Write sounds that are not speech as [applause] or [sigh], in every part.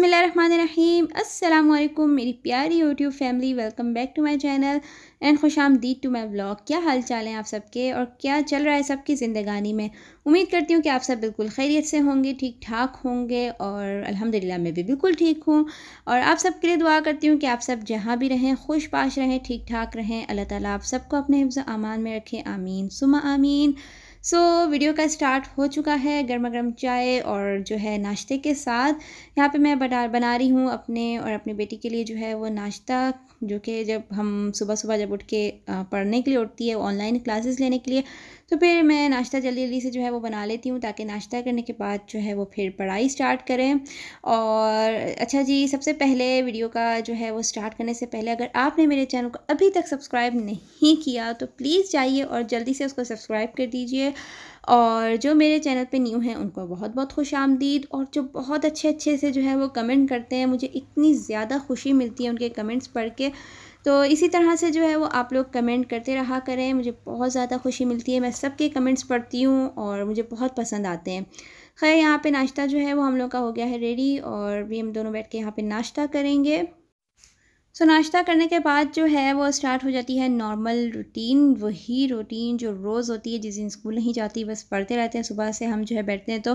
बिसमीम अल्लाम मेरी प्यारी YouTube family welcome back to my channel and खुश आमदीद टू माय व्लॉग क्या हाल चाल हैं आप सबके और क्या चल रहा है सबकी ज़िंदगानी में उम्मीद करती हूँ कि आप सब बिल्कुल खैरियत से होंगे ठीक ठाक होंगे और अल्हम्दुलिल्लाह मैं भी बिल्कुल ठीक हूँ और आप सब के लिए दुआ करती हूँ कि आप सब जहाँ भी रहें खुश पाश रहें ठीक ठाक रहें अल्लाह ताली आप सबको अपने हिफ्ज़ अमान में रखें आमीन सुमा आमीन सो so, वीडियो का स्टार्ट हो चुका है गर्मा गर्म चाय और जो है नाश्ते के साथ यहाँ पे मैं बना बना रही हूँ अपने और अपनी बेटी के लिए जो है वो नाश्ता जो कि जब हम सुबह सुबह जब उठ के पढ़ने के लिए उठती है ऑनलाइन क्लासेस लेने के लिए तो फिर मैं नाश्ता जल्दी जल्दी से जो है वो बना लेती हूँ ताकि नाश्ता करने के बाद जो है वो फिर पढ़ाई स्टार्ट करें और अच्छा जी सबसे पहले वीडियो का जो है वो स्टार्ट करने से पहले अगर आपने मेरे चैनल को अभी तक सब्सक्राइब नहीं किया तो प्लीज़ जाइए और जल्दी से उसको सब्सक्राइब कर दीजिए और जो मेरे चैनल पे न्यू हैं उनको बहुत बहुत खुश आमदीद और जो बहुत अच्छे अच्छे से जो है वो कमेंट करते हैं मुझे इतनी ज़्यादा खुशी मिलती है उनके कमेंट्स पढ़ के तो इसी तरह से जो है वो आप लोग कमेंट करते रहा करें मुझे बहुत ज़्यादा खुशी मिलती है मैं सबके कमेंट्स पढ़ती हूँ और मुझे बहुत पसंद आते हैं खैर यहाँ पे नाश्ता जो है वो हम लोग का हो गया है रेडी और भी हम दोनों बैठ के यहाँ पे नाश्ता करेंगे सो so, नाश्ता करने के बाद जो है वो स्टार्ट हो जाती है नॉर्मल रूटीन वही रूटीन जो रोज़ होती है जिस दिन स्कूल नहीं जाती बस पढ़ते रहते हैं सुबह से हम जो है बैठते हैं तो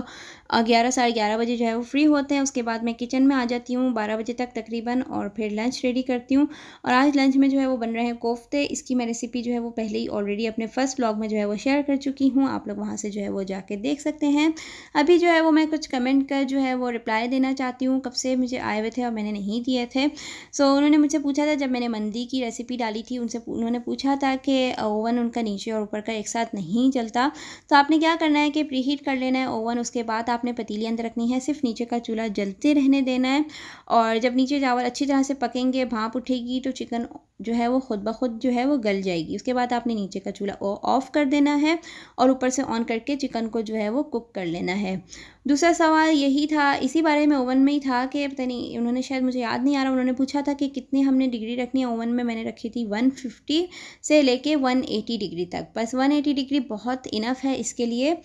ग्यारह साढ़े ग्यारह बजे जो है वो फ्री होते हैं उसके बाद मैं किचन में आ जाती हूँ बारह बजे तक तकरीबन और फिर लंच रेडी करती हूँ और आज लंच में जो है वो बन रहे हैं कोफ्ते इसकी मैं रेसिपी जो है वो पहले ही ऑलरेडी अपने फ़र्स्ट ब्लॉग में जो है वो शेयर कर चुकी हूँ आप लोग वहाँ से जो है वो जाके देख सकते हैं अभी जो है वो मैं कुछ कमेंट कर जो है वो रिप्लाई देना चाहती हूँ कब से मुझे आए हुए थे और मैंने नहीं दिए थे सो उन्होंने मुझे उनसे पूछा था जब मैंने मंदी की रेसिपी डाली थी उनसे उन्होंने पूछा था कि ओवन उनका नीचे और ऊपर का एक साथ नहीं चलता तो आपने क्या करना है कि प्री हीट कर लेना है ओवन उसके बाद आपने पतीली अंदर रखनी है सिर्फ नीचे का चूल्हा जलते रहने देना है और जब नीचे चावल अच्छी तरह से पकेंगे भाप उठेगी तो चिकन जो है वो खुद ब खुद जो है वो गल जाएगी उसके बाद आपने नीचे का चूल्हा ऑफ़ कर देना है और ऊपर से ऑन करके चिकन को जो है वो कुक कर लेना है दूसरा सवाल यही था इसी बारे में ओवन में ही था कि पता नहीं उन्होंने शायद मुझे याद नहीं आ रहा उन्होंने पूछा था कि कितनी हमने डिग्री रखनी है ओवन में मैंने रखी थी वन से लेके 180 डिग्री तक बस वन डिग्री बहुत इनफ है इसके लिए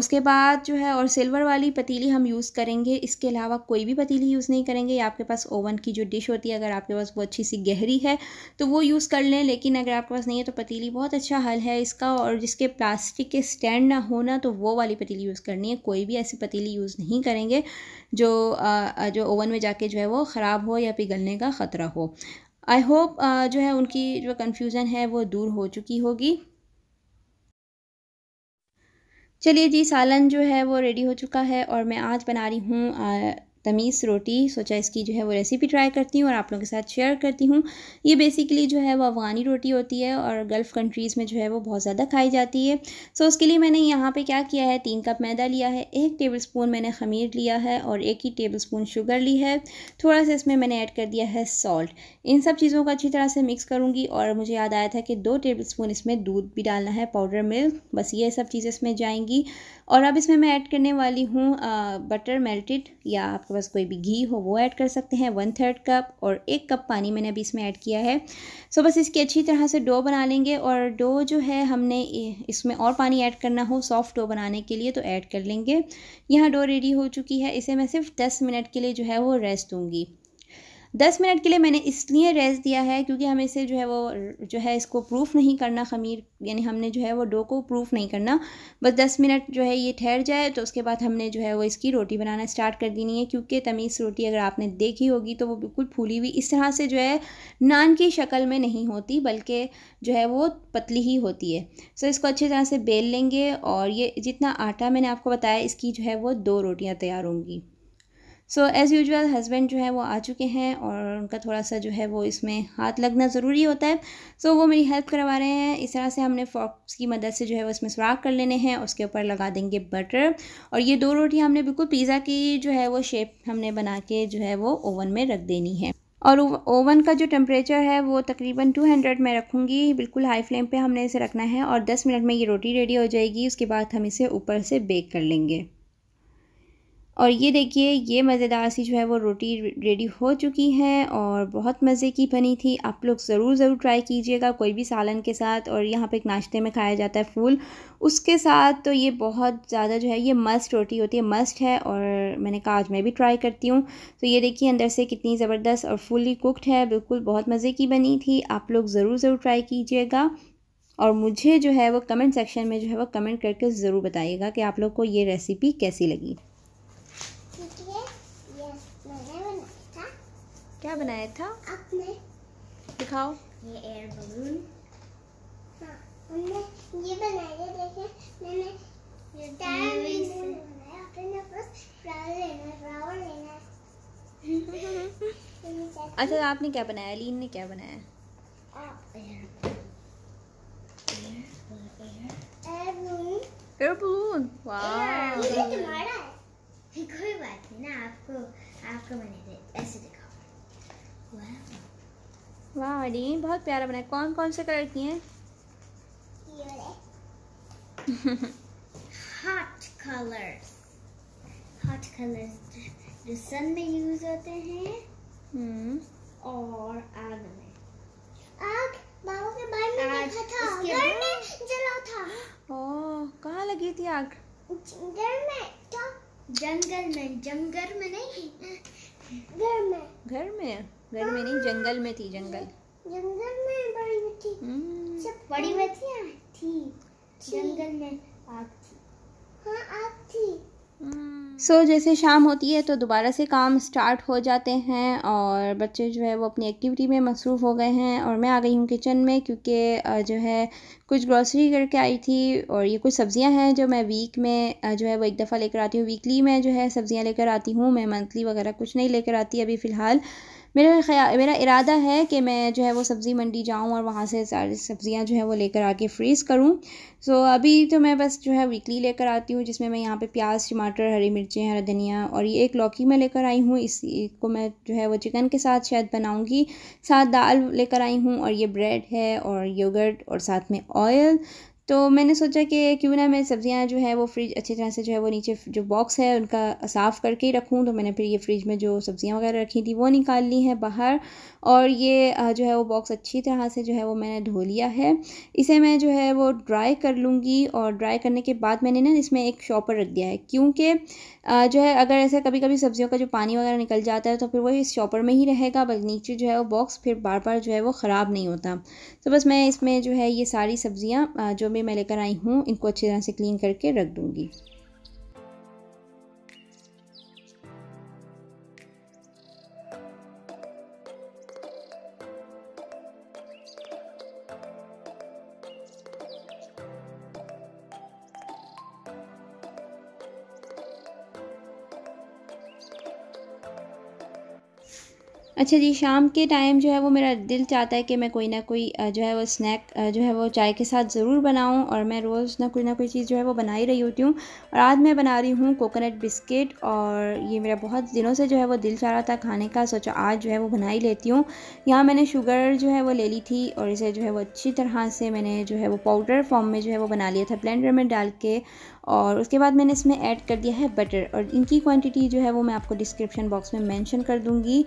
उसके बाद जो है और सिल्वर वाली पतीली हम यूज़ करेंगे इसके अलावा कोई भी पतीली यूज़ नहीं करेंगे या आपके पास ओवन की जो डिश होती है अगर आपके पास वो अच्छी सी गहरी है तो वो यूज़ कर लें लेकिन अगर आपके पास नहीं है तो पतीली बहुत अच्छा हल है इसका और जिसके प्लास्टिक के स्टैंड ना हो ना तो वो वाली पतीली यूज़ करनी है कोई भी ऐसी पतीली यूज़ नहीं करेंगे जो जो ओवन में जाके जो है वो ख़राब हो या पिघलने का ख़तरा हो आई होप जो है उनकी जो कन्फ्यूज़न है वो दूर हो चुकी होगी चलिए जी सालन जो है वो रेडी हो चुका है और मैं आज बना रही हूँ तमीज़ रोटी सोचा इसकी जो है वो रेसिपी ट्राई करती हूँ और आप लोगों के साथ शेयर करती हूँ ये बेसिकली जो है वो अफ़गानी रोटी होती है और गल्फ़ कंट्रीज़ में जो है वो बहुत ज़्यादा खाई जाती है सो उसके लिए मैंने यहाँ पे क्या किया है तीन कप मैदा लिया है एक टेबल स्पून मैंने खमीर लिया है और एक ही टेबल स्पून शुगर ली है थोड़ा सा इसमें मैंने ऐड कर दिया है सॉल्ट इन सब चीज़ों को अच्छी तरह से मिक्स करूँगी और मुझे याद आया था कि दो टेबल स्पून इसमें दूध भी डालना है पाउडर मिल्क बस ये सब चीज़ें इसमें जाएंगी और अब इसमें मैं ऐड करने वाली हूँ बटर मेल्टेड या आपके पास कोई भी घी हो वो ऐड कर सकते हैं वन थर्ड कप और एक कप पानी मैंने अभी इसमें ऐड किया है सो बस इसकी अच्छी तरह से डो बना लेंगे और डो जो है हमने इसमें और पानी ऐड करना हो सॉफ्ट डो बनाने के लिए तो ऐड कर लेंगे यहाँ डो रेडी हो चुकी है इसे मैं सिर्फ दस मिनट के लिए जो है वो रेस्ट दूँगी दस मिनट के लिए मैंने इसलिए रेस्ट दिया है क्योंकि हमें इसे जो है वो जो है इसको प्रूफ नहीं करना खमीर यानी हमने जो है वो डो को प्रूफ नहीं करना बस दस मिनट जो है ये ठहर जाए तो उसके बाद हमने जो है वो इसकी रोटी बनाना स्टार्ट कर देनी है क्योंकि तमीज़ रोटी अगर आपने देखी होगी तो वो बिल्कुल फूली हुई इस तरह से जो है नान की शक्ल में नहीं होती बल्कि जो है वो पतली ही होती है सो इसको अच्छी तरह से बेल लेंगे और ये जितना आटा मैंने आपको बताया इसकी जो है वो दो रोटियाँ तैयार होंगी सो एज़ यूजल हस्बैंड जो है वो आ चुके हैं और उनका थोड़ा सा जो है वो इसमें हाथ लगना ज़रूरी होता है सो so, वो मेरी हेल्प करवा रहे हैं इस तरह से हमने फॉक्स की मदद से जो है वो इसमें सुराख कर लेने हैं उसके ऊपर लगा देंगे बटर और ये दो रोटी हमने बिल्कुल पिज़्ज़ा की जो है वो शेप हमने बना के जो है वो ओवन में रख देनी है और ओवन का जो टेम्परेचर है वो तकरीबन 200 में रखूँगी बिल्कुल हाई फ्लेम पे हमने इसे रखना है और 10 मिनट में ये रोटी रेडी हो जाएगी उसके बाद हम इसे ऊपर से बेक कर लेंगे और ये देखिए ये मज़ेदार सी जो है वो रोटी रेडी हो चुकी है और बहुत मज़े की बनी थी आप लोग ज़रूर ज़रूर ट्राई कीजिएगा कोई भी सालन के साथ और यहाँ पे एक नाश्ते में खाया जाता है फूल उसके साथ तो ये बहुत ज़्यादा जो है ये मस्ट रोटी होती है मस्ट है और मैंने कहा आज मैं भी ट्राई करती हूँ तो ये देखिए अंदर से कितनी ज़बरदस्त और फुली कुकड है बिल्कुल बहुत मज़े की बनी थी आप लोग ज़रूर ज़रूर ट्राई कीजिएगा और मुझे जो है वो कमेंट सेक्शन में जो है वो कमेंट करके ज़रूर बताइएगा कि आप लोग को ये रेसिपी कैसी लगी क्या बनाया था आपने दिखाओ ये एयर बलून हाँ, ये बनाया [laughs] अच्छा आपने क्या बनाया लीन ने क्या बनाया एयर बलून वाह कोई बात नहीं ना आपको आपको मैंने ऐसे दिखा वाह अली बहुत प्यारा बना है कौन कौन से कलर की है हॉट कलर्स हॉट कलर्स जो सन में यूज होते हैं हम्म। और आग में आग बाबा के बाल में देखा था घर में जला था ओ कहाँ लगी थी आग घर में क्या जंगल में जंगल में नहीं घर में घर में घर में नहीं जंगल में थी जंगल जंगल में बड़ी में सब हम्म। बड़ी में थी जंगल में आग थी हाँ आग थी हम्म। सो so, जैसे शाम होती है तो दोबारा से काम स्टार्ट हो जाते हैं और बच्चे जो है वो अपनी एक्टिविटी में मसरूफ़ हो गए हैं और मैं आ गई हूँ किचन में क्योंकि जो है कुछ ग्रॉसरी करके आई थी और ये कुछ सब्ज़ियाँ हैं जो मैं वीक में जो है वो एक दफ़ा लेकर आती हूँ वीकली में जो है सब्ज़ियाँ लेकर आती हूँ मैं मंथली वगैरह कुछ नहीं लेकर आती अभी फ़िलहाल मेरा ख्याल मेरा इरादा है कि मैं जो है वो सब्ज़ी मंडी जाऊँ और वहाँ से सारी सब्ज़ियाँ जो है वो लेकर आके फ्रीज़ करूँ सो so, अभी तो मैं बस जो है वीकली लेकर आती हूँ जिसमें मैं यहाँ पे प्याज टमाटर हरी मिर्चें हरा धनिया और ये एक लौकी मैं लेकर आई हूँ इस को मैं जो है वो चिकन के साथ शायद बनाऊँगी साथ दाल लेकर आई हूँ और ये ब्रेड है और योगर्ट और साथ में ऑयल तो मैंने सोचा कि क्यों ना मैं सब्ज़ियाँ जो है वो फ्रिज अच्छी तरह से जो है वो नीचे जो बॉक्स है उनका साफ़ करके ही रखूँ तो मैंने फिर ये फ्रिज में जो सब्ज़ियाँ वगैरह रखी थी वो निकाल ली हैं बाहर और ये जो है वो बॉक्स अच्छी तरह से जो है वो मैंने धो लिया है इसे मैं जो है वो ड्राई कर लूँगी और ड्राई करने के बाद मैंने ना इसमें एक शॉपर रख दिया है क्योंकि जो है अगर ऐसे कभी कभी सब्ज़ियों का जो पानी वगैरह निकल जाता है तो फिर वो इस शॉपर में ही रहेगा बल्कि नीचे जो है वो बॉक्स फिर बार बार जो है वो ख़राब नहीं होता तो बस मैं इसमें जो है ये सारी सब्ज़ियाँ जो मेरी मैं लेकर आई हूँ इनको अच्छी तरह से क्लीन करके रख दूँगी अच्छा जी शाम के टाइम जो है वो मेरा दिल चाहता है कि मैं कोई ना कोई जो है वो स्नैक जो है वो चाय के साथ ज़रूर बनाऊं और मैं रोज़ ना कोई ना कोई चीज़ जो है वो बना ही रही होती हूँ और आज मैं बना रही हूँ कोकोनट बिस्किट और ये मेरा बहुत दिनों से जो है वो दिल चाह रहा था खाने का सोचा आज जो है वो बना ही लेती हूँ यहाँ मैंने शुगर जो है वो ले ली थी और इसे जो है वो अच्छी तरह से मैंने जो है वो पाउडर फॉर्म में जो है वो बना लिया था ब्लेंडर में डाल के और उसके बाद मैंने इसमें ऐड कर दिया है बटर और इनकी क्वांटिटी जो है वो मैं आपको डिस्क्रिप्शन बॉक्स में मेंशन कर दूंगी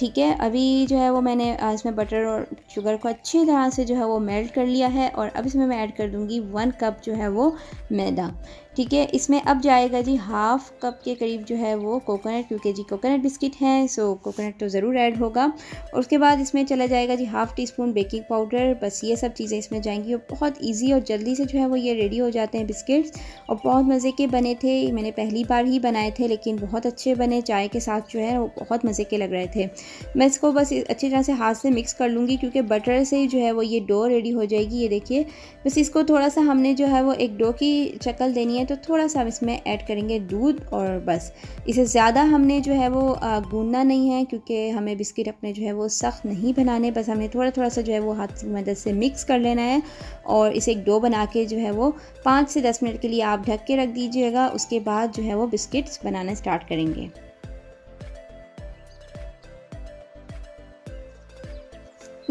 ठीक है अभी जो है वो मैंने इसमें बटर और शुगर को अच्छी तरह से जो है वो मेल्ट कर लिया है और अब इसमें मैं ऐड कर दूंगी वन कप जो है वो मैदा ठीक है इसमें अब जाएगा जी हाफ़ कप के करीब जो है वो कोकोनट क्योंकि जी कोकोनट बिस्किट हैं सो कोकोनट तो ज़रूर ऐड होगा और उसके बाद इसमें चला जाएगा जी half teaspoon baking powder बस ये सब चीज़ें इसमें जाएंगी और बहुत ईजी और जल्दी से जो है वो ये रेडी हो जाते हैं बिस्किट्स और बहुत मज़े के बने थे मैंने पहली बार ही बनाए थे लेकिन बहुत अच्छे बने चाय के साथ जो है वो बहुत मज़े के लग रहे थे मैं इसको बस अच्छी तरह से हाथ से मिक्स कर लूँगी क्योंकि बटर से जो है वो ये डो रेडी हो जाएगी ये देखिए बस इसको थोड़ा सा हमने जो है वो एक डो की शक्ल देनी है तो थोड़ा सा हम इसमें ऐड करेंगे दूध और बस इसे ज़्यादा हमने जो है वो गूंदना नहीं है क्योंकि हमें बिस्किट अपने जो है वो सख्त नहीं बनाने बस हमने थोड़ा थोड़ा सा जो है वो हाथ की मदद से मिक्स कर लेना है और इसे एक डो बना के जो है वो पाँच से दस मिनट के लिए आप ढक के रख दीजिएगा उसके बाद जो है वो बिस्किट्स बनाना स्टार्ट करेंगे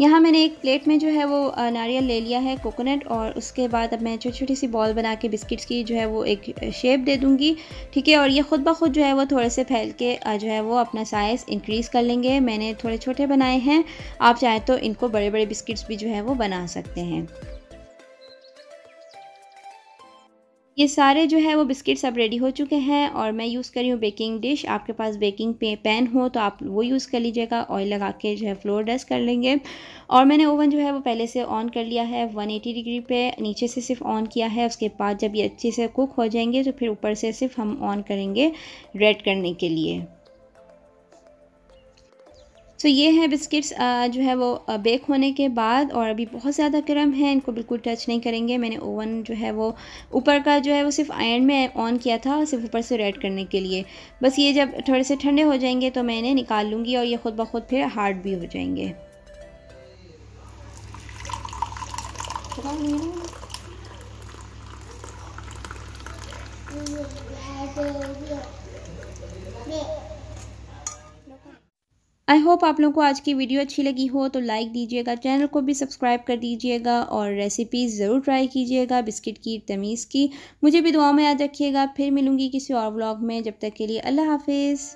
यहाँ मैंने एक प्लेट में जो है वो नारियल ले लिया है कोकोनट और उसके बाद अब मैं छोटी छोटी सी बॉल बना के बिस्किट्स की जो है वो एक शेप दे दूँगी ठीक है और ये ख़ुद ब खुद जो है वो थोड़े से फैल के जो है वो अपना साइज़ इंक्रीज़ कर लेंगे मैंने थोड़े छोटे बनाए हैं आप चाहें तो इनको बड़े बड़े बिस्किट्स भी जो है वो बना सकते हैं ये सारे जो है वो बिस्किट्स अब रेडी हो चुके हैं और मैं यूज़ कर रही हूँ बेकिंग डिश आपके पास बेकिंग पे पैन हो तो आप वो यूज़ कर लीजिएगा ऑयल लगा के जो है फ्लोर डस्ट कर लेंगे और मैंने ओवन जो है वो पहले से ऑन कर लिया है 180 डिग्री पे नीचे से सिर्फ ऑन किया है उसके बाद जब ये अच्छे से कुक हो जाएंगे तो फिर ऊपर से सिर्फ हम ऑन करेंगे रेड करने के लिए सो ये हैं बिस्किट्स जो है वो बेक होने के बाद और अभी बहुत ज़्यादा गर्म है इनको बिल्कुल टच नहीं करेंगे मैंने ओवन जो है वो ऊपर का जो है वो सिर्फ आयरन में ऑन किया था सिर्फ ऊपर से रेड करने के लिए बस ये जब थोड़े से ठंडे हो जाएंगे तो मैंने निकाल लूँगी और ये खुद ब खुद फिर हार्ड भी हो जाएंगे Yeah. आई होप आप लोगों को आज की वीडियो अच्छी लगी हो तो लाइक दीजिएगा चैनल को भी सब्सक्राइब कर दीजिएगा और रेसिपीज़ ज़रूर ट्राई कीजिएगा बिस्किट की तमीज़ की मुझे भी दुआ में याद रखिएगा फिर मिलूंगी किसी और व्लॉग में जब तक के लिए अल्लाह हाफिज़